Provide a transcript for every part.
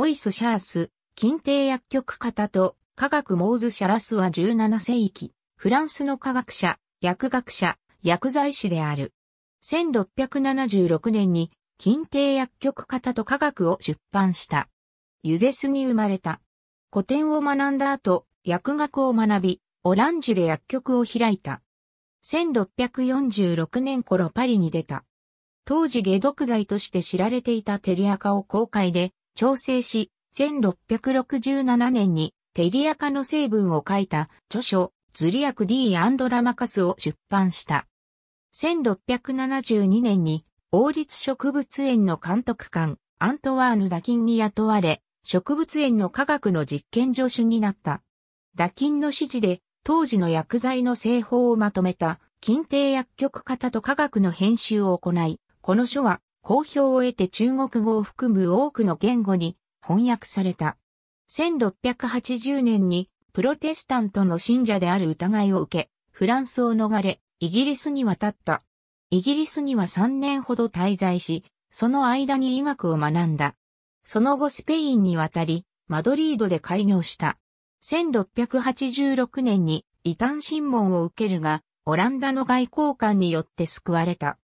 モイス・シャース、近帝薬局方と科学モーズ・シャラスは17世紀、フランスの科学者、薬学者、薬剤師である。1676年に近帝薬局方と科学を出版した。ユゼスに生まれた。古典を学んだ後、薬学を学び、オランジュで薬局を開いた。1646年頃パリに出た。当時下毒剤として知られていたテリアカを公開で調整し、1667年にテリア科の成分を書いた著書、ズリアク D& ラマカスを出版した。1672年に王立植物園の監督官、アントワーヌ・ダキンに雇われ、植物園の科学の実験助手になった。ダキンの指示で、当時の薬剤の製法をまとめた、近定薬局型と科学の編集を行い、この書は好評を得て中国語を含む多くの言語に翻訳された。1680年にプロテスタントの信者である疑いを受け、フランスを逃れ、イギリスに渡った。イギリスには3年ほど滞在し、その間に医学を学んだ。その後スペインに渡り、マドリードで開業した。1686年に異端審問を受けるが、オランダの外交官によって救われた。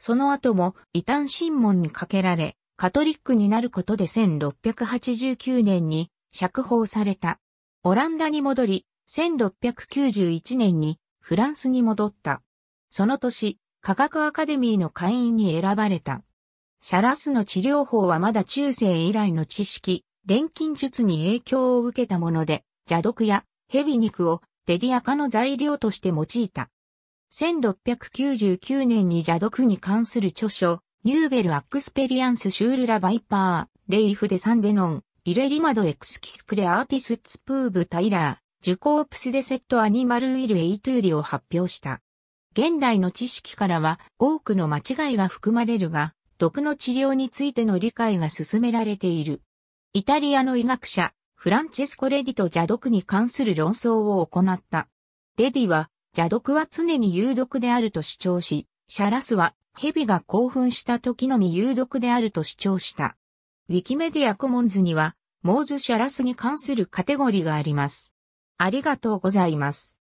その後も異端審問にかけられ、カトリックになることで1689年に釈放された。オランダに戻り、1691年にフランスに戻った。その年、科学アカデミーの会員に選ばれた。シャラスの治療法はまだ中世以来の知識、錬金術に影響を受けたもので、邪毒や蛇肉をデディア化の材料として用いた。1699年に邪毒に関する著書、ニューベル・アックスペリアンス・シュール・ラ・バイパー、レイフ・デ・サンベノン、イレリマド・エクスキスクレ・アーティス・ツプーブ・タイラー、ジュコープス・デ・セット・アニマル・ウィル・エイトゥーリを発表した。現代の知識からは多くの間違いが含まれるが、毒の治療についての理解が進められている。イタリアの医学者、フランチェスコ・レディと邪毒に関する論争を行った。レディは、邪毒は常に有毒であると主張し、シャラスは蛇が興奮した時のみ有毒であると主張した。ウィキメディアコモンズには、モーズ・シャラスに関するカテゴリーがあります。ありがとうございます。